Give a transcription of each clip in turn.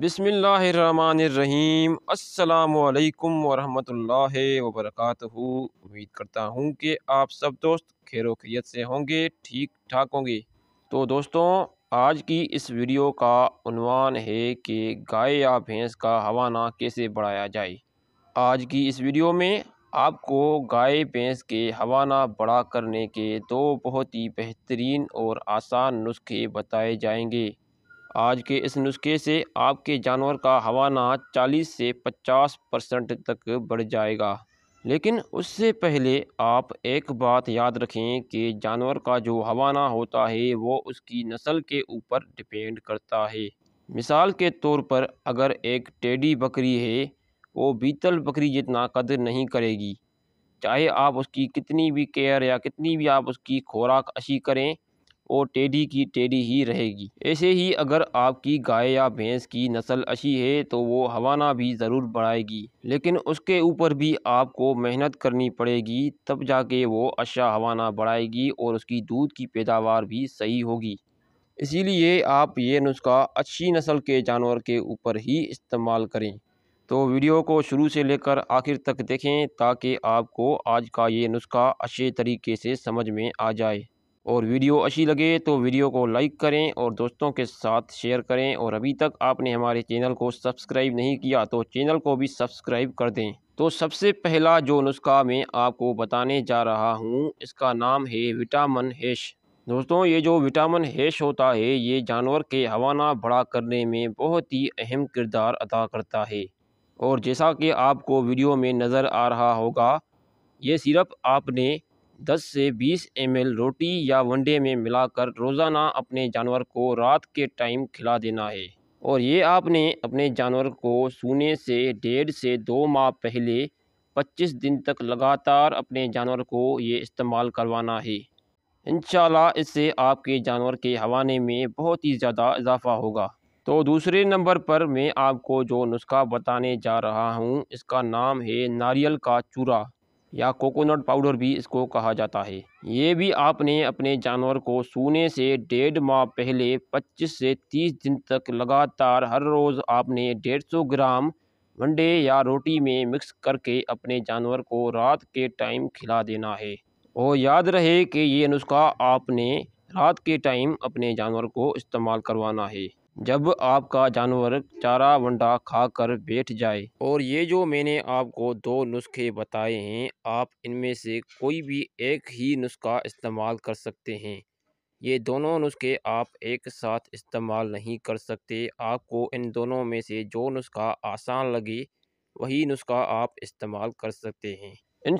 बिसमीम् अल्लाम वरहमतुल्लाह वबरकत उम्मीद करता हूँ कि आप सब दोस्त खैर खैरियत से होंगे ठीक ठाक होंगे तो दोस्तों आज की इस वीडियो का उनवान है कि गाय या भैंस का हवाना कैसे बढ़ाया जाए आज की इस वीडियो में आपको गाय भैंस के हवाना बड़ा करने के दो बहुत ही बेहतरीन और आसान नुस्खे बताए जाएंगे आज के इस नुस्खे से आपके जानवर का हवाना 40 से 50 परसेंट तक बढ़ जाएगा लेकिन उससे पहले आप एक बात याद रखें कि जानवर का जो हवाना होता है वो उसकी नस्ल के ऊपर डिपेंड करता है मिसाल के तौर पर अगर एक टेडी बकरी है वो बीतल बकरी जितना कदर नहीं करेगी चाहे आप उसकी कितनी भी केयर या कितनी भी आप उसकी खुराक अशी करें और टेढ़ी की टेढ़ी ही रहेगी ऐसे ही अगर आपकी गाय या भैंस की नस्ल अच्छी है तो वो हवाना भी ज़रूर बढ़ाएगी लेकिन उसके ऊपर भी आपको मेहनत करनी पड़ेगी तब जाके वो अच्छा हवाना बढ़ाएगी और उसकी दूध की पैदावार भी सही होगी इसीलिए आप ये नुस्खा अच्छी नस्ल के जानवर के ऊपर ही इस्तेमाल करें तो वीडियो को शुरू से लेकर आखिर तक देखें ताकि आपको आज का ये नुस्खा अच्छे तरीके से समझ में आ जाए और वीडियो अच्छी लगे तो वीडियो को लाइक करें और दोस्तों के साथ शेयर करें और अभी तक आपने हमारे चैनल को सब्सक्राइब नहीं किया तो चैनल को भी सब्सक्राइब कर दें तो सबसे पहला जो नुस्खा मैं आपको बताने जा रहा हूँ इसका नाम है विटामिन हैश दोस्तों ये जो विटामिन हैश होता है ये जानवर के हवाना बड़ा करने में बहुत ही अहम किरदार अदा करता है और जैसा कि आपको वीडियो में नज़र आ रहा होगा ये सिर्फ आपने दस से बीस एम रोटी या वनडे में मिलाकर रोज़ाना अपने जानवर को रात के टाइम खिला देना है और ये आपने अपने जानवर को सूने से डेढ़ से दो माह पहले 25 दिन तक लगातार अपने जानवर को ये इस्तेमाल करवाना है इन इससे आपके जानवर के हवाने में बहुत ही ज़्यादा इजाफा होगा तो दूसरे नंबर पर मैं आपको जो नुस्खा बताने जा रहा हूँ इसका नाम है नारियल का चूरा या कोकोनट पाउडर भी इसको कहा जाता है ये भी आपने अपने जानवर को सूने से डेढ़ माह पहले 25 से 30 दिन तक लगातार हर रोज़ आपने 150 ग्राम वंडे या रोटी में मिक्स करके अपने जानवर को रात के टाइम खिला देना है और याद रहे कि ये नुस्खा आपने रात के टाइम अपने जानवर को इस्तेमाल करवाना है जब आपका जानवर चारा वंडा खा कर बैठ जाए और ये जो मैंने आपको दो नुस्खे बताए हैं आप इनमें से कोई भी एक ही नुस्खा इस्तेमाल कर सकते हैं ये दोनों नुस्खे आप एक साथ इस्तेमाल नहीं कर सकते आपको इन दोनों में से जो नुस्खा आसान लगे वही नुस्खा आप इस्तेमाल कर सकते हैं इन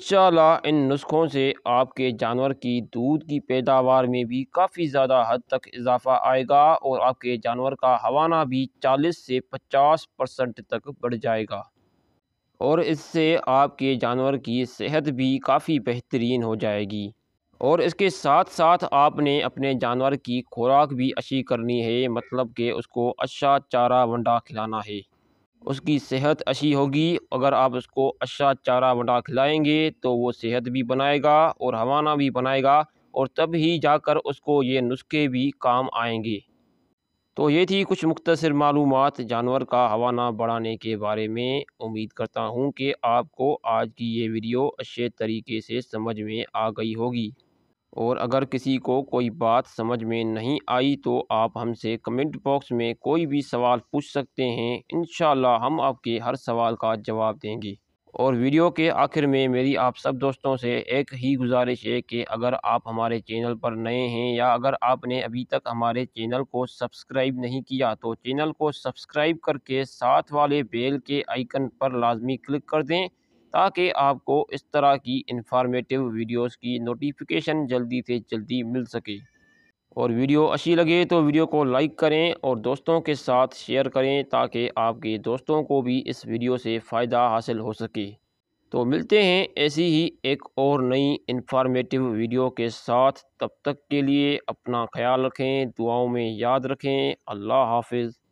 इन नुस्खों से आपके जानवर की दूध की पैदावार में भी काफ़ी ज़्यादा हद तक इजाफा आएगा और आपके जानवर का हवाना भी 40 से 50 परसेंट तक बढ़ जाएगा और इससे आपके जानवर की सेहत भी काफ़ी बेहतरीन हो जाएगी और इसके साथ साथ आपने अपने जानवर की खुराक भी अच्छी करनी है मतलब कि उसको अच्छा चारा वंडा खिलाना है उसकी सेहत अच्छी होगी अगर आप उसको अच्छा चारा वटा खिलाएंगे तो वो सेहत भी बनाएगा और हवाना भी बनाएगा और तब ही जाकर उसको ये नुस्खे भी काम आएंगे तो ये थी कुछ मुख्तर मालूम जानवर का हवाना बढ़ाने के बारे में उम्मीद करता हूँ कि आपको आज की ये वीडियो अच्छे तरीके से समझ में आ गई होगी और अगर किसी को कोई बात समझ में नहीं आई तो आप हमसे कमेंट बॉक्स में कोई भी सवाल पूछ सकते हैं इन हम आपके हर सवाल का जवाब देंगे और वीडियो के आखिर में मेरी आप सब दोस्तों से एक ही गुजारिश है कि अगर आप हमारे चैनल पर नए हैं या अगर आपने अभी तक हमारे चैनल को सब्सक्राइब नहीं किया तो चैनल को सब्सक्राइब करके साथ वाले बेल के आइकन पर लाजमी क्लिक कर दें ताकि आपको इस तरह की इंफॉर्मेटिव वीडियोस की नोटिफिकेशन जल्दी से जल्दी मिल सके और वीडियो अच्छी लगे तो वीडियो को लाइक करें और दोस्तों के साथ शेयर करें ताकि आपके दोस्तों को भी इस वीडियो से फ़ायदा हासिल हो सके तो मिलते हैं ऐसी ही एक और नई इंफॉर्मेटिव वीडियो के साथ तब तक के लिए अपना ख्याल रखें दुआओं में याद रखें अल्लाह हाफिज़